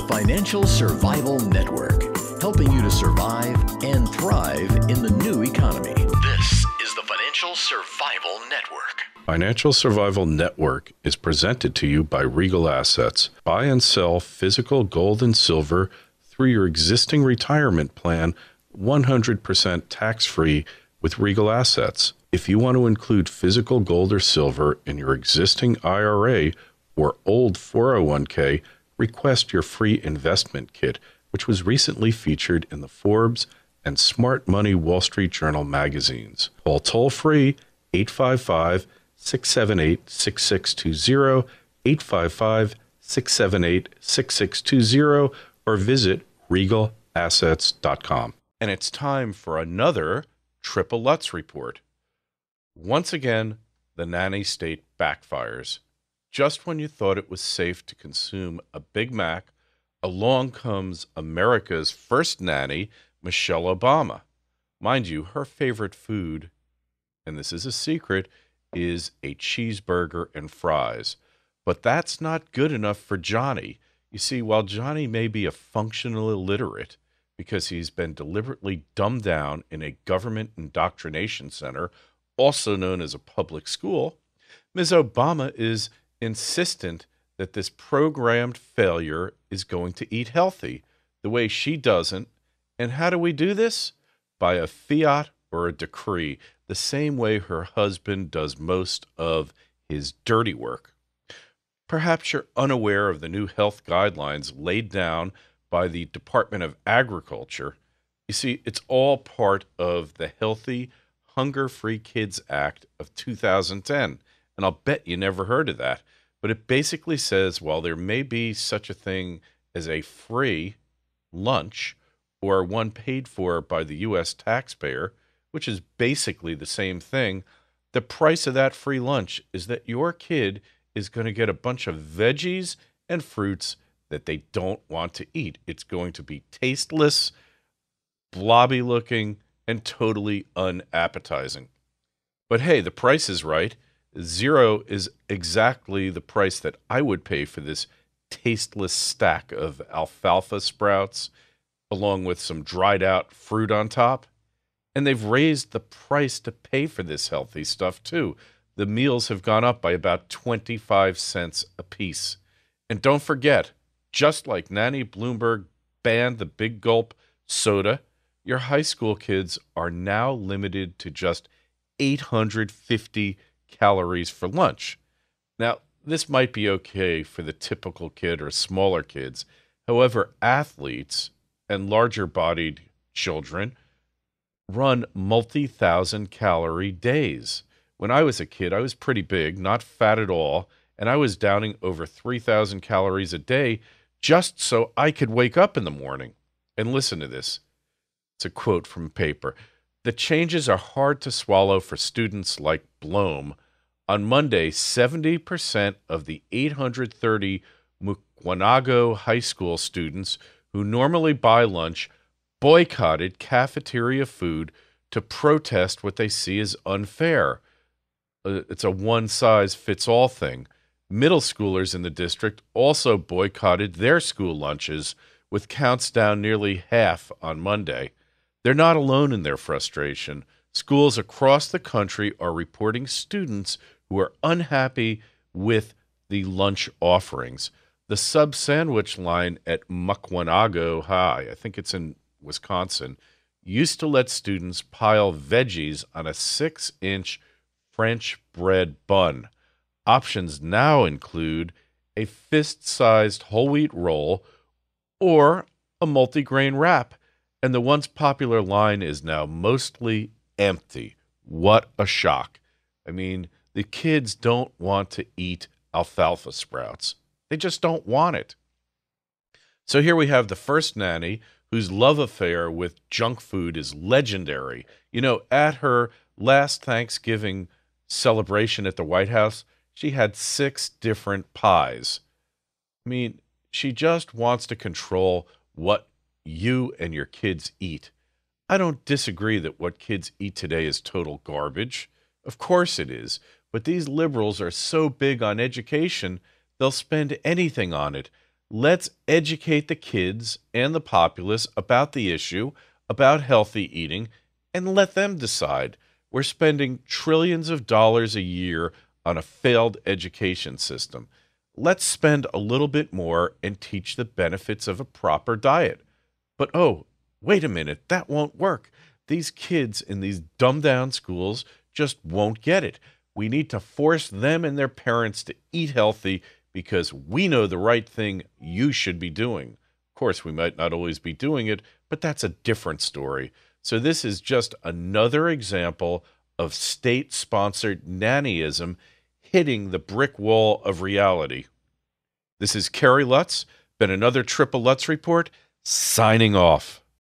the Financial Survival Network, helping you to survive and thrive in the new economy. This is the Financial Survival Network. Financial Survival Network is presented to you by Regal Assets. Buy and sell physical gold and silver through your existing retirement plan 100% tax free with Regal Assets. If you want to include physical gold or silver in your existing IRA or old 401k, request your free investment kit, which was recently featured in the Forbes and Smart Money Wall Street Journal magazines. Call toll free 855 678 6620, 855 678 6620, or visit regalassets.com. And it's time for another Triple Lutz report. Once again, the nanny state backfires just when you thought it was safe to consume a Big Mac, along comes America's first nanny, Michelle Obama. Mind you, her favorite food, and this is a secret, is a cheeseburger and fries. But that's not good enough for Johnny. You see, while Johnny may be a functional illiterate because he's been deliberately dumbed down in a government indoctrination center, also known as a public school, Ms. Obama is insistent that this programmed failure is going to eat healthy the way she doesn't. And how do we do this? By a fiat or a decree, the same way her husband does most of his dirty work. Perhaps you're unaware of the new health guidelines laid down by the Department of Agriculture. You see, it's all part of the Healthy, Hunger Free Kids Act of 2010. And I'll bet you never heard of that. But it basically says while there may be such a thing as a free lunch or one paid for by the U.S. taxpayer, which is basically the same thing, the price of that free lunch is that your kid is going to get a bunch of veggies and fruits that they don't want to eat. It's going to be tasteless, blobby looking, and totally unappetizing. But hey, the price is right. Zero is exactly the price that I would pay for this tasteless stack of alfalfa sprouts, along with some dried out fruit on top. And they've raised the price to pay for this healthy stuff, too. The meals have gone up by about 25 cents a piece. And don't forget, just like Nanny Bloomberg banned the big gulp soda, your high school kids are now limited to just 850 calories for lunch. Now, this might be okay for the typical kid or smaller kids. However, athletes and larger bodied children run multi thousand calorie days. When I was a kid, I was pretty big, not fat at all, and I was downing over 3,000 calories a day just so I could wake up in the morning. And listen to this. It's a quote from paper. The changes are hard to swallow for students like Bloom. On Monday, 70% of the 830 Mukwanago High School students who normally buy lunch boycotted cafeteria food to protest what they see as unfair. Uh, it's a one size fits all thing. Middle schoolers in the district also boycotted their school lunches, with counts down nearly half on Monday. They're not alone in their frustration. Schools across the country are reporting students who are unhappy with the lunch offerings. The sub sandwich line at Mukwanago High, I think it's in Wisconsin, used to let students pile veggies on a six inch French bread bun. Options now include a fist sized whole wheat roll or a multigrain wrap and the once popular line is now mostly empty. What a shock. I mean, the kids don't want to eat alfalfa sprouts, they just don't want it. So here we have the first nanny whose love affair with junk food is legendary. You know, at her last Thanksgiving celebration at the White House, she had six different pies. I mean, she just wants to control what you and your kids eat. I don't disagree that what kids eat today is total garbage. Of course it is. But these liberals are so big on education, they'll spend anything on it. Let's educate the kids and the populace about the issue, about healthy eating, and let them decide. We're spending trillions of dollars a year on a failed education system. Let's spend a little bit more and teach the benefits of a proper diet. But oh, wait a minute, that won't work. These kids in these dumbed down schools just won't get it. We need to force them and their parents to eat healthy because we know the right thing you should be doing. Of course, we might not always be doing it, but that's a different story. So, this is just another example of state sponsored nannyism hitting the brick wall of reality. This is Carrie Lutz, been another Triple Lutz report signing off.